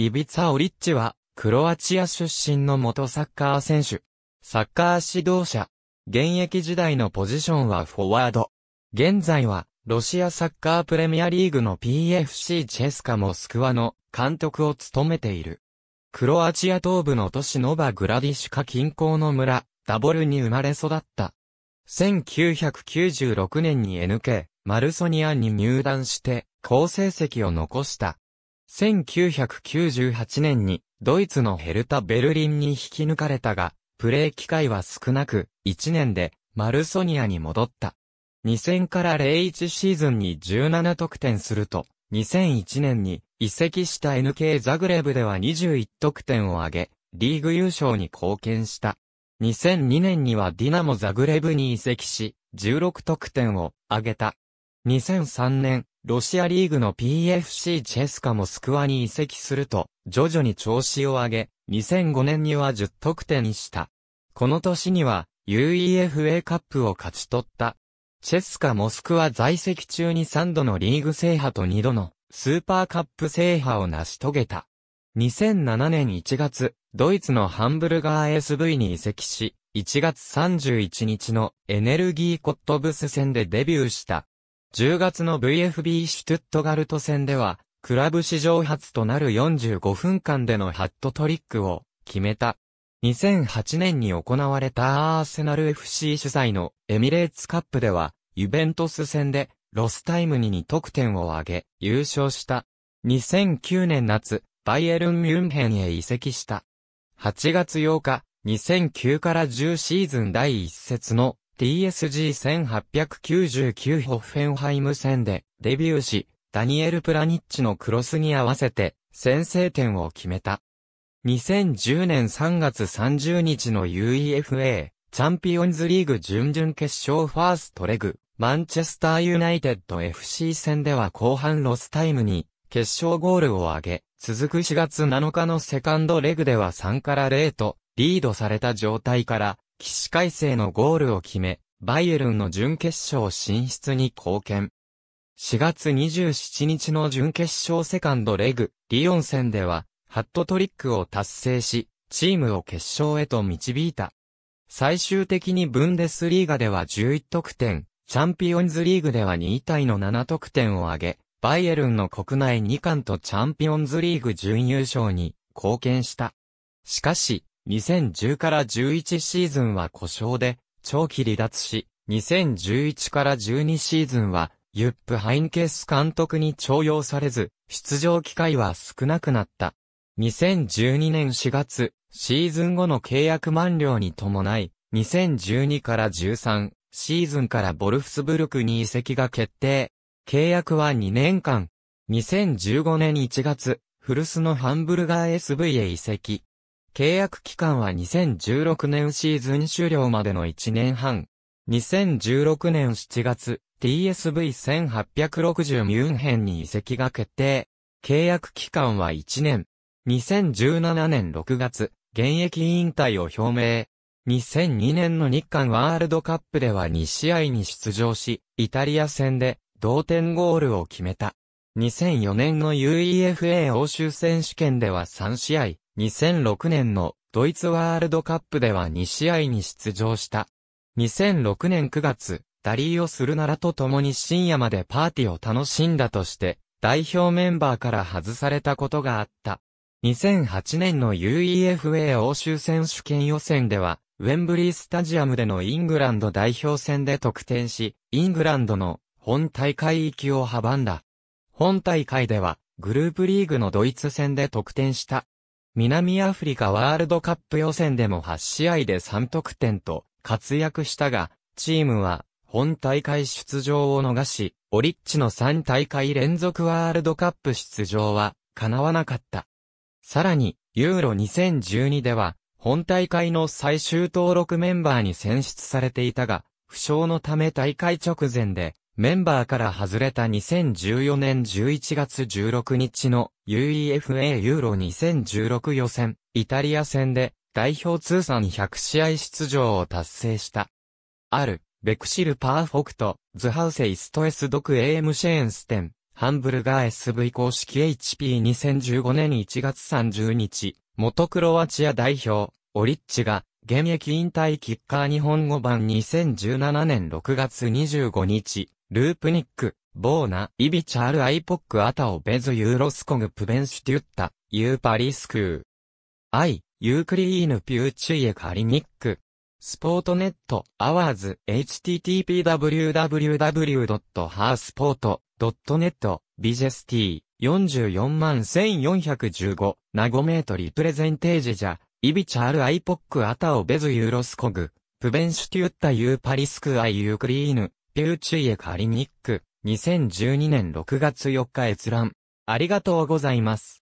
イビツァ・オリッチは、クロアチア出身の元サッカー選手。サッカー指導者。現役時代のポジションはフォワード。現在は、ロシアサッカープレミアリーグの PFC チェスカモスクワの監督を務めている。クロアチア東部の都市ノバグラディシュカ近郊の村、ダボルに生まれ育った。1996年に NK、マルソニアに入団して、好成績を残した。1998年にドイツのヘルタ・ベルリンに引き抜かれたが、プレー機会は少なく、1年でマルソニアに戻った。2000から01シーズンに17得点すると、2001年に移籍した NK ザグレブでは21得点を挙げ、リーグ優勝に貢献した。2002年にはディナモザグレブに移籍し、16得点を挙げた。2003年、ロシアリーグの PFC チェスカモスクワに移籍すると、徐々に調子を上げ、2005年には10得点した。この年には、UEFA カップを勝ち取った。チェスカモスクワ在籍中に3度のリーグ制覇と2度のスーパーカップ制覇を成し遂げた。2007年1月、ドイツのハンブルガー SV に移籍し、1月31日のエネルギーコットブス戦でデビューした。10月の VFB シュトゥットガルト戦では、クラブ史上初となる45分間でのハットトリックを決めた。2008年に行われたアーセナル FC 主催のエミレーツカップでは、ユベントス戦でロスタイムに2得点を挙げ、優勝した。2009年夏、バイエルン・ミュンヘンへ移籍した。8月8日、2009から10シーズン第1節の TSG1899 ホッフェンハイム戦でデビューし、ダニエル・プラニッチのクロスに合わせて先制点を決めた。2010年3月30日の UEFA チャンピオンズリーグ準々決勝ファーストレグ、マンチェスターユナイテッド FC 戦では後半ロスタイムに決勝ゴールを挙げ、続く4月7日のセカンドレグでは3から0とリードされた状態から起死回生のゴールを決め、バイエルンの準決勝進出に貢献。4月27日の準決勝セカンドレグ、リオン戦では、ハットトリックを達成し、チームを決勝へと導いた。最終的にブンデスリーガでは11得点、チャンピオンズリーグでは2対の7得点を挙げ、バイエルンの国内2冠とチャンピオンズリーグ準優勝に貢献した。しかし、2010から11シーズンは故障で、長期離脱し、2011から12シーズンは、ユップ・ハインケス監督に徴用されず、出場機会は少なくなった。2012年4月、シーズン後の契約満了に伴い、2012から13シーズンからボルフスブルクに移籍が決定。契約は2年間。2015年1月、古巣のハンブルガー SV へ移籍。契約期間は2016年シーズン終了までの1年半。2016年7月、TSV1860 ミュンヘンに移籍が決定。契約期間は1年。2017年6月、現役引退を表明。2002年の日韓ワールドカップでは2試合に出場し、イタリア戦で同点ゴールを決めた。2004年の UEFA 欧州選手権では3試合、2006年のドイツワールドカップでは2試合に出場した。2006年9月、ダリーをするならと共に深夜までパーティーを楽しんだとして、代表メンバーから外されたことがあった。2008年の UEFA 欧州選手権予選では、ウェンブリースタジアムでのイングランド代表戦で得点し、イングランドの本大会行きを阻んだ。本大会では、グループリーグのドイツ戦で得点した。南アフリカワールドカップ予選でも8試合で3得点と活躍したが、チームは本大会出場を逃し、オリッチの3大会連続ワールドカップ出場は叶わなかった。さらに、ユーロ2012では、本大会の最終登録メンバーに選出されていたが、負傷のため大会直前でメンバーから外れた2014年11月16日の UEFA ユーロ2016予選、イタリア戦で代表通算100試合出場を達成した。ある、ベクシルパーフォクト、ズハウセイストエスドクエ a ムシェーンステン、ハンブルガー SV 公式 HP2015 年1月30日、元クロアチア代表、オリッチが、現役引退キッカー日本語版2017年6月25日、ループニック、ボーナ、イビチャールアイポックアタオベズユーロスコグプベンシュテュッタ、ユーパリスクー。アイ、ユークリーヌピューチーエカリニック。スポートネット、アワーズ、http://www.harsport.net、ビジェスティ44万1415、ナゴメートリプレゼンテージじゃ、イビチャールアイポックアタオベズユーロスコグ、プベンシュテュッタユーパリスクアイユークリーヌ、ピューチーエカリニック、2012年6月4日閲覧。ありがとうございます。